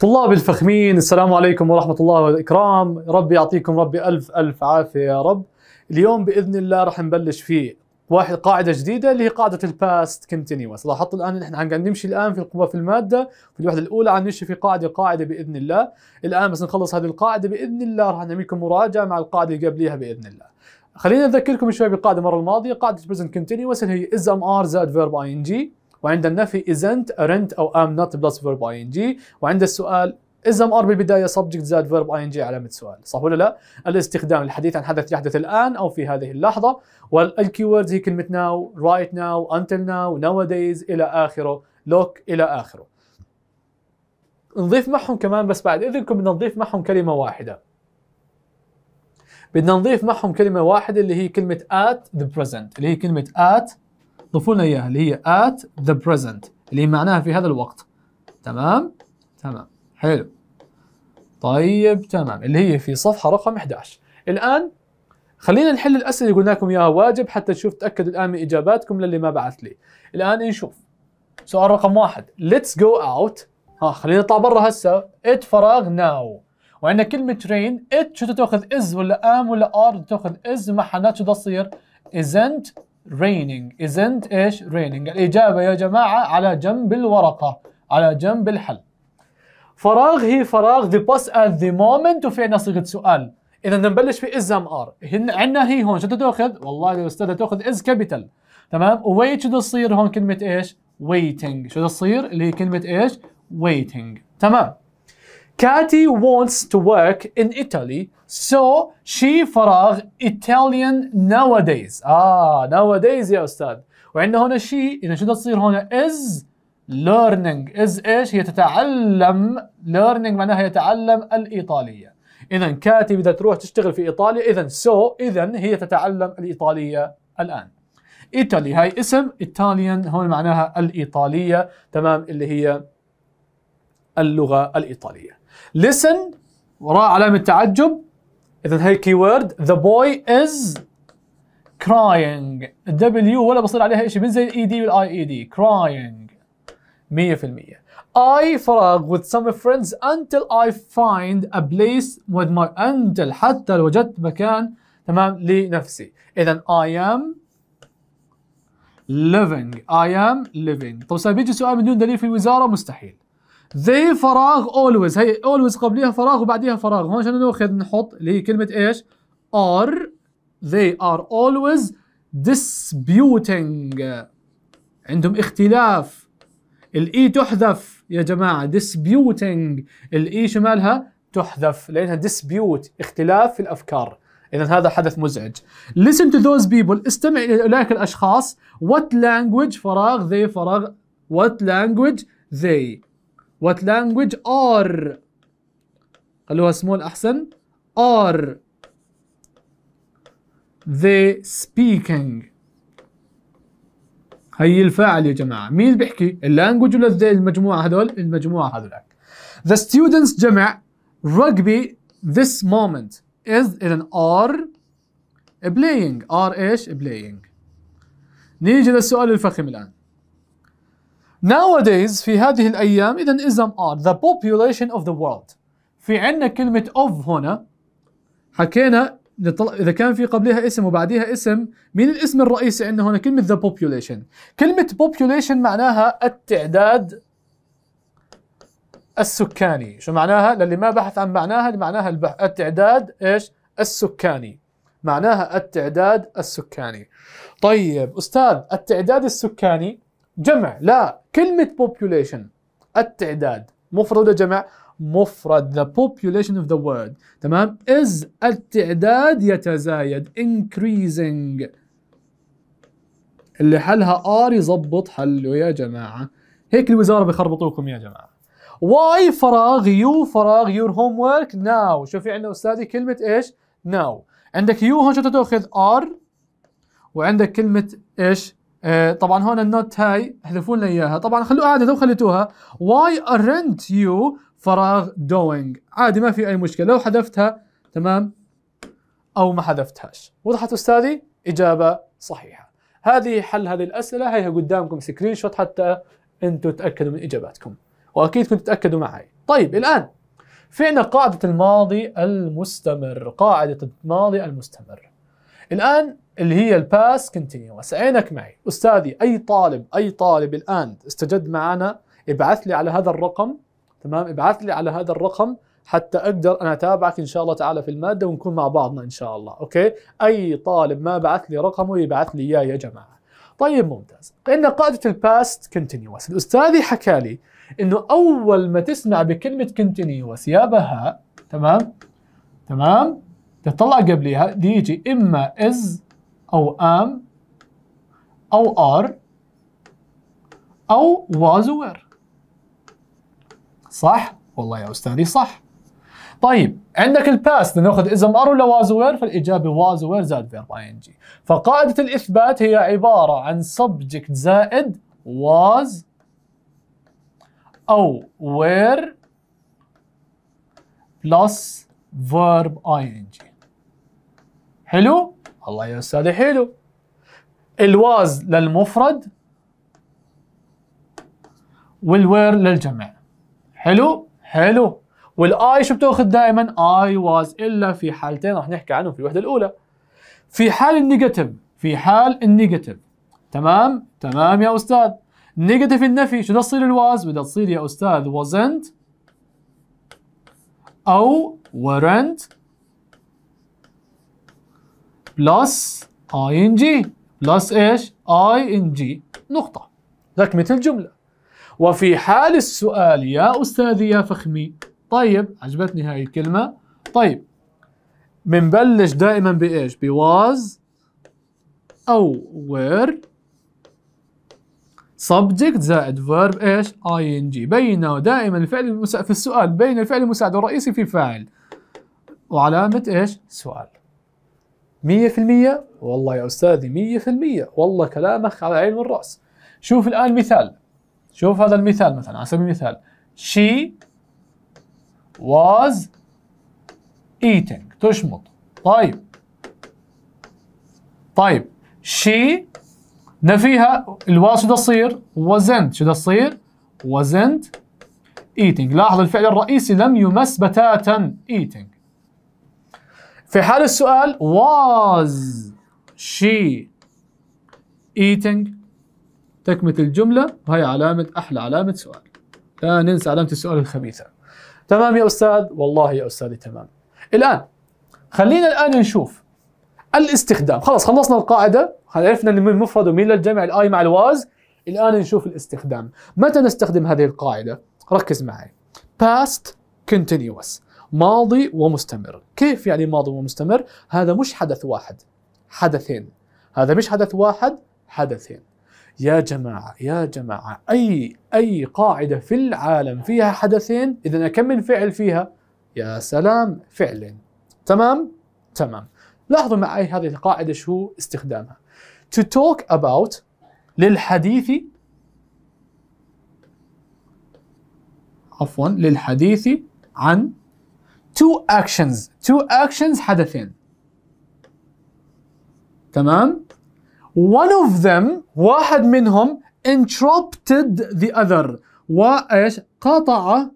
طلاب الفخمين السلام عليكم ورحمة الله والإكرام ربي يعطيكم ربي ألف ألف عافية يا رب اليوم بإذن الله رح نبلش في واحد قاعدة جديدة اللي هي قاعدة الباست كونتينيوس لاحظت الآن نحن عم نمشي الآن في القوة في المادة في الوحدة الأولى عم نمشي في قاعدة قاعدة بإذن الله الآن بس نخلص هذه القاعدة بإذن الله رح نعمل لكم مراجعة مع القاعدة اللي قبليها بإذن الله خلينا نذكركم شوي بالقاعدة المرة الماضية قاعدة present continuous اللي هي is am are زائد verb ing وعند النفي isn't aren't أو am not plus verb ing وعند السؤال إذا ام بالبدايه subject زاد verb ing علامه سؤال صح ولا لا؟ الاستخدام الحديث عن حدث يحدث الان او في هذه اللحظه والكيوردز هي كلمه now right now until now nowadays الى اخره look الى اخره. نضيف معهم كمان بس بعد اذنكم بدنا نضيف معهم كلمه واحده. بدنا نضيف معهم كلمه واحده اللي هي كلمه at the present اللي هي كلمه at ضيفوا لنا اياها اللي هي at the present اللي هي معناها في هذا الوقت تمام تمام حلو طيب تمام اللي هي في صفحه رقم 11 الان خلينا نحل الاسئله اللي قلنا لكم اياها واجب حتى تشوف تاكد الان من اجاباتكم للي ما بعث لي الان نشوف سؤال رقم واحد let's go out ها خلينا نطلع برا هسه ات فراغ ناو وعندنا كلمة train ات شو تاخذ از ولا ام ولا ار تاخذ از محلات شو تصير isn't raining isn't ايش raining الإجابة يا جماعة على جنب الورقة على جنب الحل فراغ هي فراغ the bus at the moment وفينا صيغة سؤال إذا نبلش في is am are عندنا هي هون شو تاخذ والله يا أستاذة تاخذ is capital تمام wait شو تصير هون كلمة ايش waiting شو تصير اللي هي كلمة ايش waiting تمام Katy wants to work in Italy, so she فراغ Italian nowadays. آه nowadays يا أستاذ. وعندنا هنا she إذا شو تصير هنا is learning is إيش؟ هي تتعلم learning معناها يتعلم الإيطالية. إذا كاتي بدها تروح تشتغل في إيطاليا إذا سو so, إذا هي تتعلم الإيطالية الآن. إيطالي هاي اسم Italian هون معناها الإيطالية تمام اللي هي اللغة الإيطالية. listen وراء علامة تعجب إذا هي كي وورد the boy is crying W ولا بصير عليها شيء من زي الاي دي والاي اي دي crying 100% I فراغ with some friends until I find a place with my until حتى لو وجدت مكان تمام لنفسي إذا I am living I am living طب بيجي سؤال من دون دليل في الوزارة مستحيل ذي فراغ اولويز هي اولويز قبليها فراغ وبعديها فراغ هون شنو ناخذ نحط اللي هي كلمه ايش are they are always disputing عندهم اختلاف الاي e تحذف يا جماعه disputing الاي e شو مالها تحذف لانها dispute اختلاف في الافكار إذا هذا حدث مزعج. Listen to those people استمع إلى أولئك الأشخاص. What language فراغ they فراغ what language they What language are خلوها small أحسن are they speaking هي الفاعل يا جماعة مين بيحكي اللانجوج ولا ذي المجموعة هذول المجموعة هذولك The students جمع rugby this moment is in an are playing are ايش playing نيجي للسؤال الفخم الآن Nowadays في هذه الأيام إذا ism are the population of the world في عندنا كلمة of هنا حكينا إذا كان في قبلها اسم وبعديها اسم مين الاسم الرئيسي عندنا هنا كلمة the population كلمة population معناها التعداد السكاني شو معناها للي ما بحث عن معناها معناها التعداد ايش السكاني معناها التعداد السكاني طيب أستاذ التعداد السكاني جمع لا كلمة population التعداد مفرد ولا جمع مفرد the population of the world تمام is التعداد يتزايد increasing اللي حلها R يظبط حله يا جماعة هيك الوزارة بيخربطوكم يا جماعة واي فراغ يو فراغ يور هوم ورك ناو شوف في يعني عندنا أستاذي كلمة إيش ناو عندك يو هون شو تأخذ ار وعندك كلمة إيش آه، طبعا هون النوت هاي احذفوا لنا اياها طبعا خلوها عادي لو خليتوها واي ارنت يو فراغ دوينج عادي ما في اي مشكله لو حذفتها تمام او ما حذفتهاش وضحت استاذي اجابه صحيحه هذه حل هذه الاسئله هيها قدامكم سكرين شوت حتى انتم تتاكدوا من اجاباتكم واكيد كنتوا تتاكدوا معي طيب الان في عندنا قاعده الماضي المستمر قاعده الماضي المستمر الآن اللي هي الباس كونتينيوس عينك معي أستاذي أي طالب أي طالب الآن استجد معنا ابعث لي على هذا الرقم تمام ابعث لي على هذا الرقم حتى اقدر انا اتابعك ان شاء الله تعالى في الماده ونكون مع بعضنا ان شاء الله اوكي اي طالب ما بعث لي رقمه يبعث لي اياه يا جماعه طيب ممتاز قلنا قاعده الباست كونتينيوس الاستاذي حكى لي انه اول ما تسمع بكلمه كونتينيوس يا بهاء تمام تمام يطلع قبليها دي يجي إما is أو am أو are أو was were صح؟ والله يا أستاذي صح طيب عندك الباست ناخذ ام ار ولا واز وير فالاجابه واز وير زائد فيرب اي ان جي فقاعده الاثبات هي عباره عن سبجكت زائد واز او وير بلس فيرب اي ان جي حلو الله يا استاذي حلو الواز للمفرد والوير للجمع حلو حلو والاي شو بتاخذ دائما اي واز الا في حالتين راح نحكي عنهم في الوحده الاولى في حال النيجاتيف في حال النيجاتيف تمام تمام يا استاذ نيجاتيف النفي شو بدها تصير الواز بدها تصير يا استاذ wasn't او weren't بلس اي ان جي بلس ايش؟ اي ان جي نقطة لكمة الجملة وفي حال السؤال يا أستاذي يا فخمي طيب عجبتني هاي الكلمة طيب بنبلش دائما بإيش؟ بواز أو وير subject زائد verb ايش؟ ing بين دائما الفعل في السؤال بين الفعل المساعد الرئيسي في فاعل وعلامة ايش؟ سؤال مية في المية والله يا أستاذي مية في المية والله كلامك على العين والرأس شوف الآن مثال شوف هذا المثال مثلا على سبيل المثال she was eating تشمط طيب طيب she نفيها الواو شو تصير wasn't شو تصير wasn't eating لاحظ الفعل الرئيسي لم يمس بتاتا eating في حال السؤال was she eating تكمله الجملة وهي علامة أحلى علامة سؤال لا ننسى علامة السؤال الخبيثة تمام يا أستاذ والله يا أستاذي تمام الآن خلينا الآن نشوف الاستخدام خلاص خلصنا القاعدة عرفنا من المفرد ومين للجمع الآي مع الواز الآن نشوف الاستخدام متى نستخدم هذه القاعدة ركز معي past continuous ماضي ومستمر كيف يعني ماضي ومستمر هذا مش حدث واحد حدثين هذا مش حدث واحد حدثين يا جماعة يا جماعة أي أي قاعدة في العالم فيها حدثين إذا كم من فعل فيها يا سلام فعلين تمام تمام لاحظوا معي هذه القاعدة شو استخدامها to talk about للحديث عفوا للحديث عن two actions two actions حدثين تمام one of them واحد منهم interrupted the other وايش قطع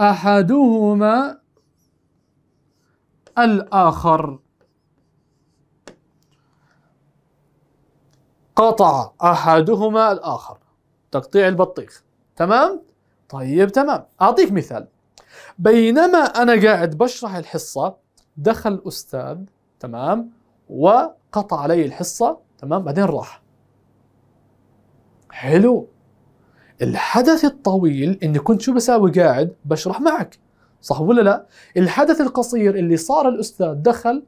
احدهما الاخر قطع احدهما الاخر تقطيع البطيخ تمام طيب تمام اعطيك مثال بينما انا قاعد بشرح الحصه دخل استاذ تمام وقطع علي الحصه تمام بعدين راح حلو الحدث الطويل اني كنت شو بساوي قاعد بشرح معك صح ولا لا الحدث القصير اللي صار الاستاذ دخل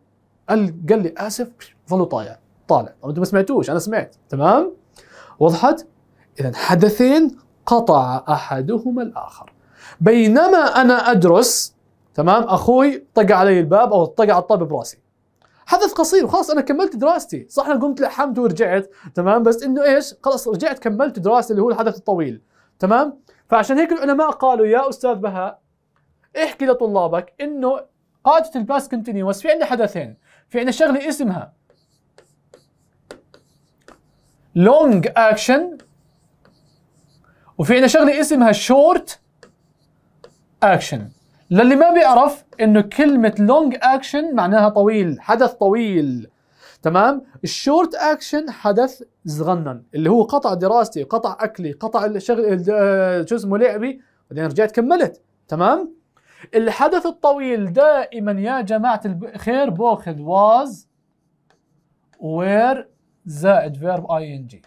قال لي اسف ظلوا طالع طالع انتم ما سمعتوش انا سمعت تمام وضحت اذا حدثين قطع احدهما الاخر بينما انا ادرس تمام اخوي طق علي الباب او طق على الطابه براسي حدث قصير وخلاص انا كملت دراستي صح انا قمت لحمت ورجعت تمام بس انه ايش خلاص رجعت كملت دراستي اللي هو الحدث الطويل تمام فعشان هيك العلماء قالوا يا استاذ بهاء احكي لطلابك انه قاعده الباس كونتينيوس في عندنا حدثين في عندنا شغله اسمها لونج اكشن وفي عندنا شغله اسمها شورت اكشن للي ما بيعرف انه كلمه لونج اكشن معناها طويل حدث طويل تمام الشورت اكشن حدث صغنن اللي هو قطع دراستي قطع اكلي قطع الشغل شو اسمه لعبي بعدين رجعت كملت تمام الحدث الطويل دائما يا جماعه الخير باخذ واز وير زائد فيرب اي ان جي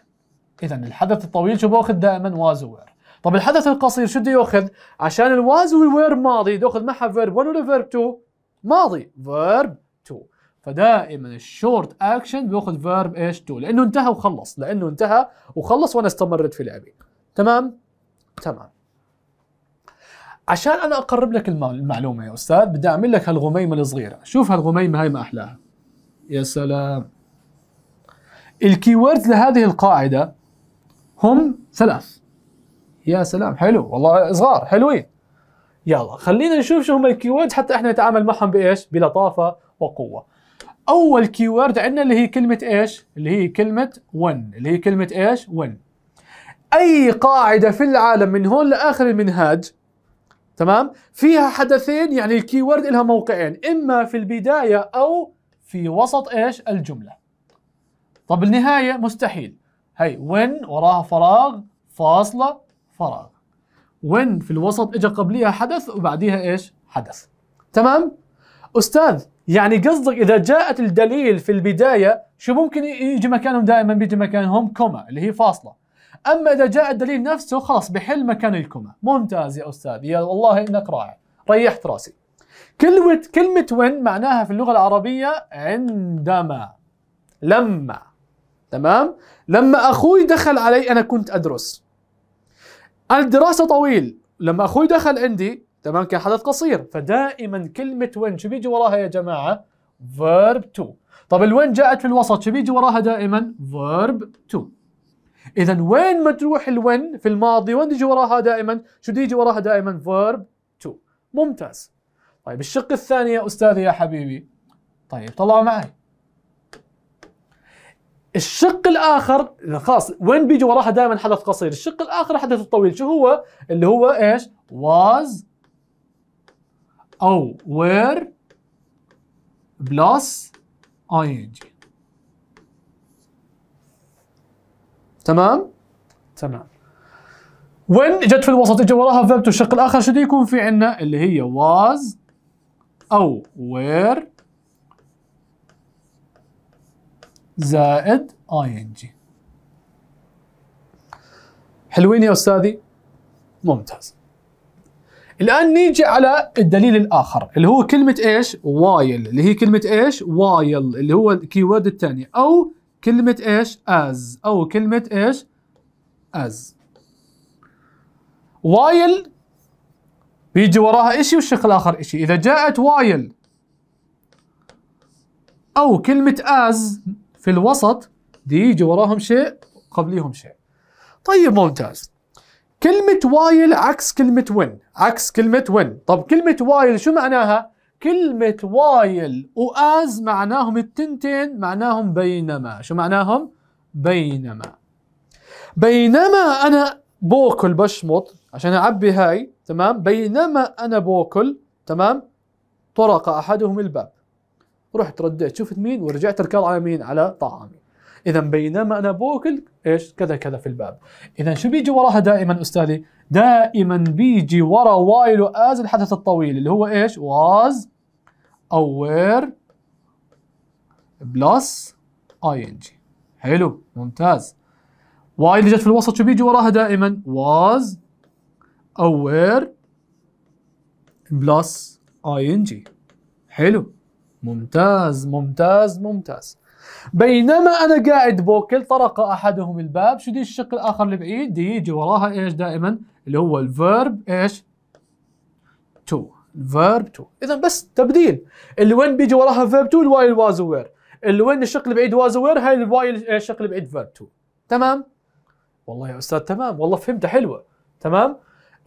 اذا الحدث الطويل شو باخذ دائما واز وير طب الحدث القصير شو بده ياخذ؟ عشان الواز والويرب ماضي بده ياخذ معها فيرب 1 ولا فيرب 2؟ ماضي فيرب 2 فدائما الشورت اكشن بياخذ فيرب ايش 2 لانه انتهى وخلص لانه انتهى وخلص وانا استمرت في لعبي تمام؟ تمام عشان انا اقرب لك المعلومه يا استاذ بدي اعمل لك هالغميمه الصغيره شوف هالغميمه هاي ما احلاها يا سلام الكيوردز لهذه القاعده هم ثلاث يا سلام حلو والله صغار حلوين يلا خلينا نشوف شو هم الكيوردز حتى احنا نتعامل معهم بايش بلطافه وقوه اول كيورد عندنا اللي هي كلمه ايش اللي هي كلمه ون اللي هي كلمه ايش ون اي قاعده في العالم من هون لاخر المنهاج تمام فيها حدثين يعني الكيورد لها موقعين اما في البدايه او في وسط ايش الجمله طب النهايه مستحيل هي وين وراها فراغ فاصله فراغ وين في الوسط اجى قبليها حدث وبعديها ايش حدث تمام استاذ يعني قصدك اذا جاءت الدليل في البدايه شو ممكن يجي مكانهم دائما بيجي مكانهم كوما اللي هي فاصله اما اذا جاء الدليل نفسه خلاص بحل مكان الكوما ممتاز يا استاذ يا والله انك رائع ريحت راسي كلمة كلمة وين معناها في اللغة العربية عندما لما تمام لما أخوي دخل علي أنا كنت أدرس انا الدراسه طويل لما اخوي دخل عندي تمام كان حدث قصير فدائما كلمه وين شو بيجي وراها يا جماعه فيرب تو طب الوين جاءت في الوسط شو بيجي وراها دائما فيرب تو اذا وين ما تروح الوين في الماضي وين تجي وراها دائما شو تيجي وراها دائما فيرب تو ممتاز طيب الشق الثاني يا استاذي يا حبيبي طيب طلعوا معي الشق الاخر خاص وين بيجي وراها دائما حدث قصير الشق الاخر حدث الطويل شو هو اللي هو ايش was او were بلس ing تمام تمام وين جت في الوسط اجى وراها فيبت الشق الاخر شو يكون في عندنا اللي هي was او were زائد ing حلوين يا أستاذي؟ ممتاز الآن نيجي على الدليل الآخر اللي هو كلمة إيش؟ وايل اللي هي كلمة إيش؟ وايل اللي هو الكيورد الثاني أو كلمة إيش؟ as أو كلمة إيش؟ as وايل بيجي وراها إشي والشق الآخر إشي إذا جاءت وايل أو كلمة as في الوسط دي يجي وراهم شيء قبليهم شيء طيب ممتاز كلمة وايل عكس كلمة وين عكس كلمة وين طب كلمة وايل شو معناها؟ كلمة وايل وآز معناهم التنتين معناهم بينما شو معناهم؟ بينما بينما أنا بوكل بشمط عشان أعبي هاي تمام بينما أنا بوكل تمام طرق أحدهم الباب رحت رديت شفت مين ورجعت ركض على مين على طعامي اذا بينما انا باكل ايش كذا كذا في الباب اذا شو بيجي وراها دائما استاذي دائما بيجي ورا وايل واز الحدث الطويل اللي هو ايش واز او وير بلس اي ان جي حلو ممتاز وايل اللي جت في الوسط شو بيجي وراها دائما واز او وير بلس اي ان جي حلو ممتاز ممتاز ممتاز بينما انا قاعد بوكل طرق احدهم الباب شو دي الشق الاخر اللي بعيد دي يجي وراها ايش دائما اللي هو الفيرب ايش تو الفيرب تو اذا بس تبديل اللي وين بيجي وراها فيرب تو الواي الواز وير اللي وين الشق اللي بعيد واز وير هاي الواي الشق اللي بعيد فيرب تو تمام والله يا استاذ تمام والله فهمتها حلوه تمام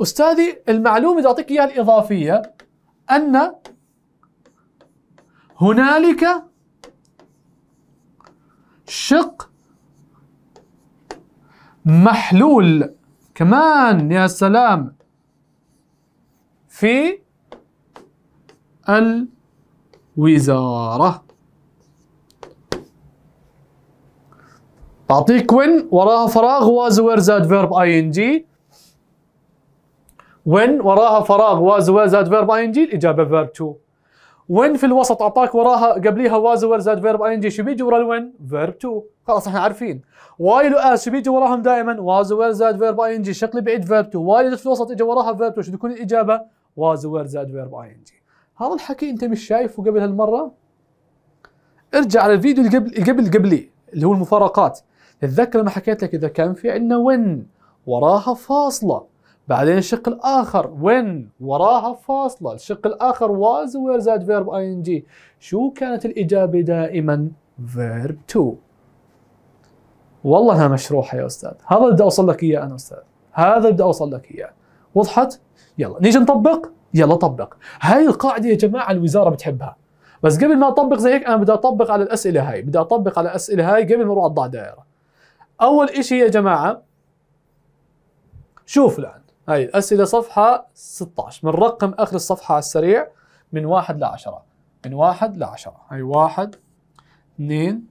استاذي المعلومه اللي اعطيك اياها الاضافيه ان هنالك شق محلول كمان يا سلام في الوزارة بعطيك when وراها فراغ was where that verb ing when وراها فراغ was where that verb ing الإجابة verb 2 وين في الوسط اعطاك وراها قبليها واز وير زاد فيرب اي ان جي شو بيجي ورا الوين؟ فيرب تو خلاص احنا عارفين وايل واس شو بيجي وراهم دائما واز وير زاد فيرب اي ان جي شكل بعيد فيرب تو وايل في الوسط اجى وراها فيرب تو شو تكون الاجابه؟ واز وير زاد فيرب اي ان جي هذا الحكي انت مش شايفه قبل هالمره؟ ارجع على الفيديو اللي قبل قبل قبلي اللي هو المفارقات تتذكر لما حكيت لك اذا كان في عندنا وين وراها فاصله بعدين الشق الآخر وين وراها فاصلة الشق الآخر واز وير زاد ان جي شو كانت الإجابة دائما فيرب تو والله انها مشروحه يا استاذ هذا اللي بدي اوصل لك اياه انا استاذ هذا اللي بدي اوصل لك اياه وضحت يلا نيجي نطبق يلا طبق هاي القاعده يا جماعه الوزاره بتحبها بس قبل ما اطبق زي هيك انا بدي اطبق على الاسئله هاي بدي اطبق على الاسئله هاي قبل ما اروح اضع دائره اول شيء يا جماعه شوف الان هاي الأسئلة صفحة 16 من رقم آخر الصفحة على السريع من واحد لعشرة من واحد لعشرة هاي واحد اثنين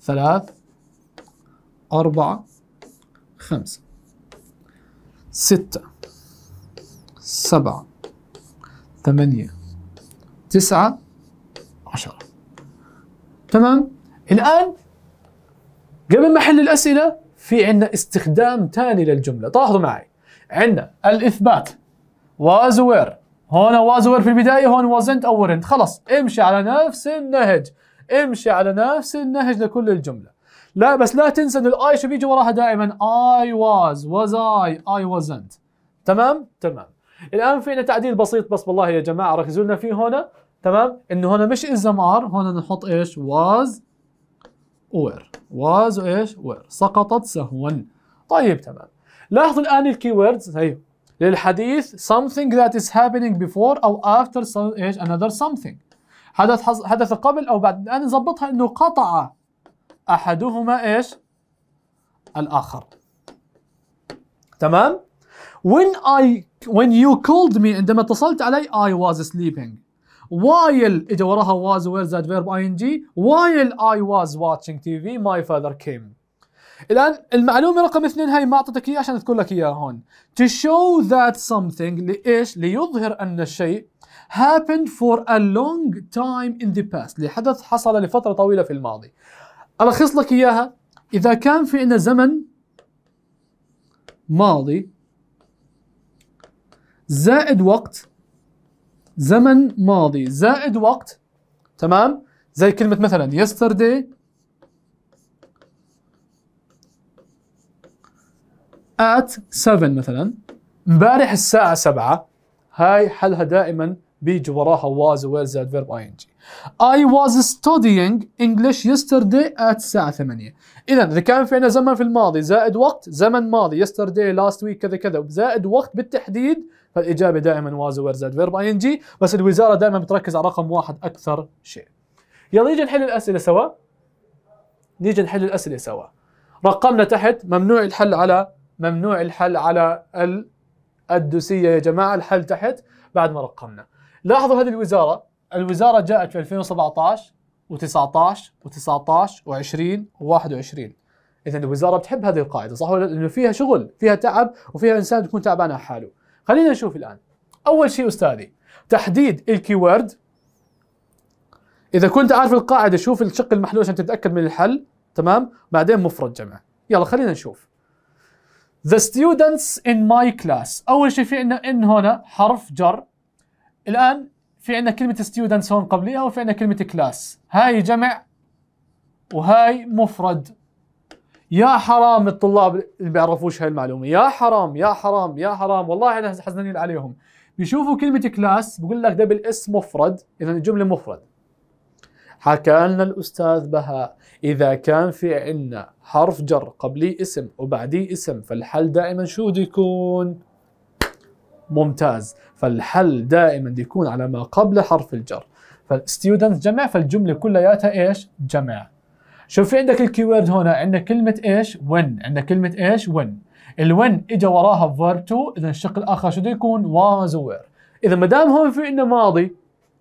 ثلاث أربعة خمسة ستة سبعة ثمانية تسعة عشرة تمام الآن قبل ما أحل الأسئلة في عندنا استخدام ثاني للجملة لاحظوا معي عندنا الاثبات was were هون was were في البدايه هون wasn't او weren't خلص امشي على نفس النهج امشي على نفس النهج لكل الجمله لا بس لا تنسى ان الاي شو بيجي وراها دائما I was was I I wasn't تمام تمام الان فينا تعديل بسيط بس والله يا جماعه ركزوا لنا فيه هنا تمام انه هنا مش از ام ار هنا نحط ايش was وير was ايش وير سقطت سهوا طيب تمام لاحظوا الآن الكيوردز هي للحديث something that is happening before أو after some, إيش another something حدث حدث قبل أو بعد الآن نظبطها إنه قطع أحدهما إيش الآخر تمام when I when you called me عندما اتصلت علي I was sleeping while اجى وراها was where that verb ing while I was watching TV my father came الان المعلومه رقم اثنين هاي ما اعطيتك اياها عشان اذكر لك اياها هون to show that something لايش ليظهر ان الشيء happened for a long time in the past لحدث حصل لفتره طويله في الماضي الخص لك اياها اذا كان في عندنا زمن ماضي زائد وقت زمن ماضي زائد وقت تمام زي كلمة مثلا yesterday at 7 مثلا امبارح الساعة 7 هاي حلها دائما بيجي وراها was و was زائد verb ing I was studying English yesterday at الساعة 8 إذا إذا كان في عندنا زمن في الماضي زائد وقت زمن ماضي yesterday last week كذا كذا زائد وقت بالتحديد فالإجابة دائما was و were زائد verb ing بس الوزارة دائما بتركز على رقم واحد أكثر شيء يلا نيجي نحل الأسئلة سوا نيجي نحل الأسئلة سوا رقمنا تحت ممنوع الحل على ممنوع الحل على القدسية يا جماعة الحل تحت بعد ما رقمنا لاحظوا هذه الوزارة الوزارة جاءت في 2017 و19 و19 و20 و21 اذا الوزاره بتحب هذه القاعده صح ولا لانه فيها شغل فيها تعب وفيها انسان بيكون تعبان على حاله خلينا نشوف الان اول شيء استاذي تحديد الكيورد اذا كنت عارف القاعده شوف الشق المحلول عشان تتاكد من الحل تمام بعدين مفرد جمع يلا خلينا نشوف The students in my class أول شيء في عندنا إن هنا حرف جر الآن في عندنا كلمة students هون قبليها وفي عندنا كلمة class هاي جمع وهاي مفرد يا حرام الطلاب اللي بيعرفوش هاي المعلومة يا حرام يا حرام يا حرام والله احنا حزنانين عليهم بيشوفوا كلمة كلاس بقول لك دبل اس مفرد إذا الجملة مفرد حكى لنا الأستاذ بهاء إذا كان في عنا حرف جر قبلي اسم وبعديه اسم فالحل دائما شو بده يكون؟ ممتاز فالحل دائما يكون على ما قبل حرف الجر فالستيودنت جمع فالجملة كلياتها إيش؟ جمع شوف في عندك الكيورد هنا عندنا كلمة إيش؟ when عندنا كلمة إيش؟ when الوين اجى وراها فيرب تو اذا الشق الاخر شو بده يكون؟ واز وير اذا ما دام هون في عندنا ماضي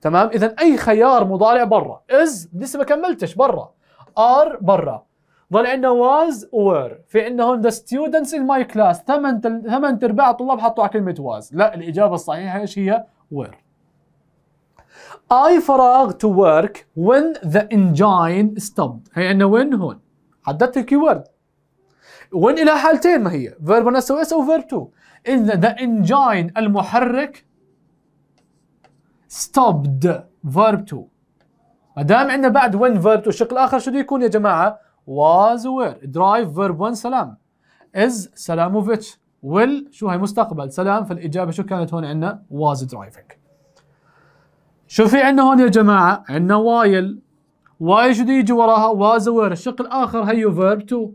تمام اذا اي خيار مضارع برا از لسه ما كملتش برا ار برا ظل عندنا واز وير في عندنا هون ذا ستودنتس ان ماي كلاس ثمان ثمان ارباع الطلاب حطوا على كلمه واز لا الاجابه الصحيحه ايش هي وير I فراغ to work when the engine stopped هي عندنا وين هون حددت الكي وورد وين الى حالتين ما هي فيرب 1 اس او فيرب تو ان the engine المحرك stopped verb 2 ما دام عندنا بعد when verb 2 الشق الاخر شو بده يكون يا جماعه was where drive verb 1 سلام is سلاموفيتش will شو هي مستقبل سلام فالاجابه شو كانت هون عندنا was driving شو في عندنا هون يا جماعه عندنا while while شو بده يجي وراها was where الشق الاخر هيو verb 2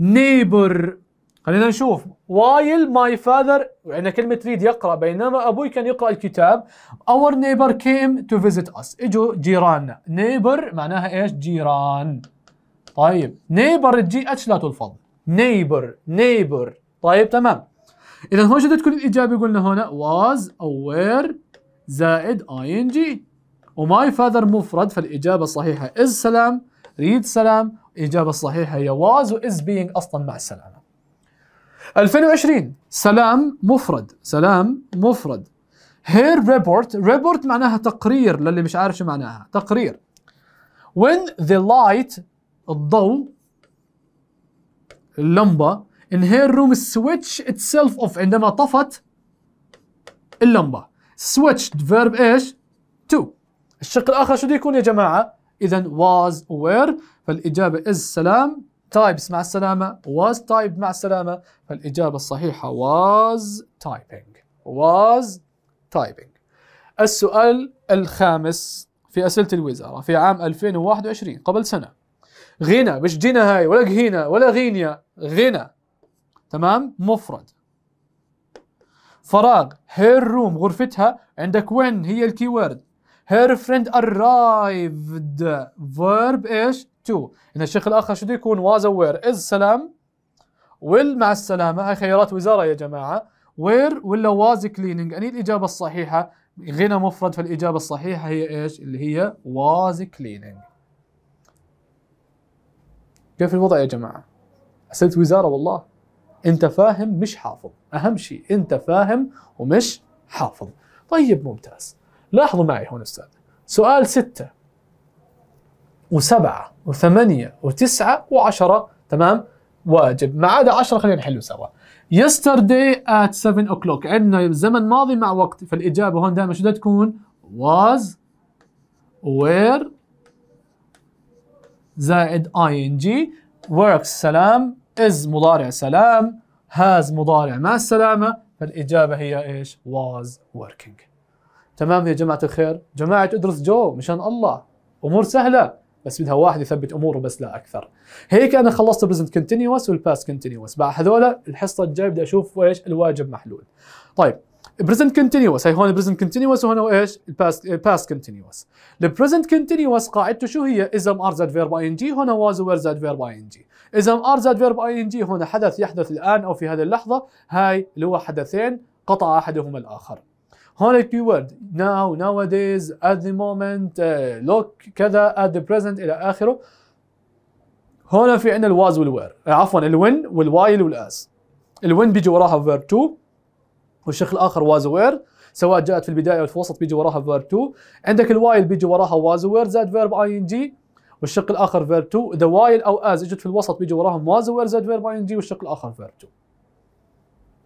neighbor خلينا نشوف while my father وعندنا يعني كلمة read يقرأ بينما أبوي كان يقرأ الكتاب our neighbor came to visit us اجوا جيراننا neighbor معناها ايش جيران طيب neighbor الجي اتش لا تلفظ neighbor neighbor طيب تمام إذا هون شو تكون الإجابة قلنا هنا was زائد اي ان جي وماي فاذر مفرد فالإجابة الصحيحة is سلام read سلام الإجابة الصحيحة هي was واز is being أصلا مع السلامة 2020 سلام مفرد سلام مفرد هير ريبورت ريبورت معناها تقرير للي مش عارف شو معناها تقرير when the light الضوء اللمبة in her room switch itself off عندما طفت اللمبة switched verb ايش to الشق الآخر شو بده يكون يا جماعة إذا was or were فالإجابة is سلام types مع السلامة was typed مع السلامة فالإجابة الصحيحة was typing was typing السؤال الخامس في أسئلة الوزارة في عام 2021 قبل سنة غنى مش جنى هاي ولا جهينا ولا غينيا غنى تمام مفرد فراغ her room غرفتها عندك when هي الكيورد her friend arrived verb ايش 2 إن الشق الآخر شو يكون واز وير از سلام ويل مع السلامة هاي خيارات وزارة يا جماعة وير ولا واز كليننج أني الإجابة الصحيحة غنى مفرد فالإجابة الصحيحة هي إيش اللي هي واز كليننج كيف الوضع يا جماعة أسئلة وزارة والله أنت فاهم مش حافظ أهم شيء أنت فاهم ومش حافظ طيب ممتاز لاحظوا معي هون أستاذ سؤال ستة وسبعة وثمانية وتسعة وعشرة تمام واجب ما عدا عشرة خلينا نحله سوا yesterday at 7 o'clock عندنا زمن ماضي مع وقت فالإجابة هون دائما شو بدها تكون was where زائد ing works سلام is مضارع سلام has مضارع مع السلامة فالإجابة هي إيش was working تمام يا جماعة الخير جماعة ادرس جو مشان الله أمور سهلة بس بدها واحد يثبت اموره بس لا اكثر هيك انا خلصت بريزنت كونتينيوس والباست كونتينيوس بعد هذول الحصه الجايه بدي اشوف ايش الواجب محلول طيب بريزنت كونتينيوس هي هون بريزنت كونتينيوس وهنا ايش الباست باست البريزنت كونتينيوس قاعدته شو هي اذا ام ار زد فيرب اي ان جي هنا واز وير زد فيرب اي ان جي اذا ام ار زد فيرب اي ان جي هنا حدث يحدث الان او في هذه اللحظه هاي اللي هو حدثين قطع احدهما الاخر هون الكيورد ناو ناو ديز ات ذا مومنت لوك كذا ات ذا بريزنت الى اخره هون في عندنا الواز والوير آه، عفوا الوين والوايل والاس الوين بيجي وراها فيرب 2 والشق الاخر واز وير سواء جاءت في البدايه او في الوسط بيجي وراها فيرب 2 عندك الوايل بيجي وراها واز وير زائد فيرب اي ان جي والشق الاخر فيرب 2 ذا وايل او از اجت في الوسط بيجي وراهم واز وير زائد فيرب اي ان جي والشق الاخر فيرب 2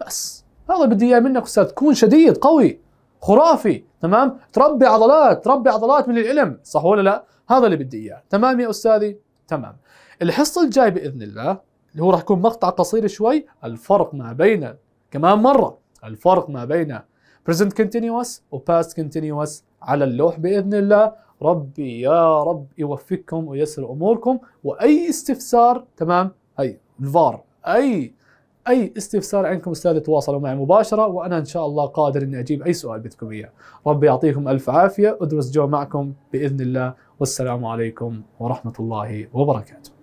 بس هذا بدي اياه منك استاذ تكون شديد قوي خرافي تمام تربي عضلات تربي عضلات من العلم صح ولا لا هذا اللي بدي اياه تمام يا استاذي تمام الحصه الجاي باذن الله اللي هو راح يكون مقطع قصير شوي الفرق ما بين كمان مره الفرق ما بين present continuous و past continuous على اللوح باذن الله ربي يا رب يوفقكم ويسر اموركم واي استفسار تمام هي الفار اي اي استفسار عندكم استاذ تواصلوا معي مباشره وانا ان شاء الله قادر اني اجيب اي سؤال بدكم اياه ربي يعطيكم الف عافيه ادرس جو معكم باذن الله والسلام عليكم ورحمه الله وبركاته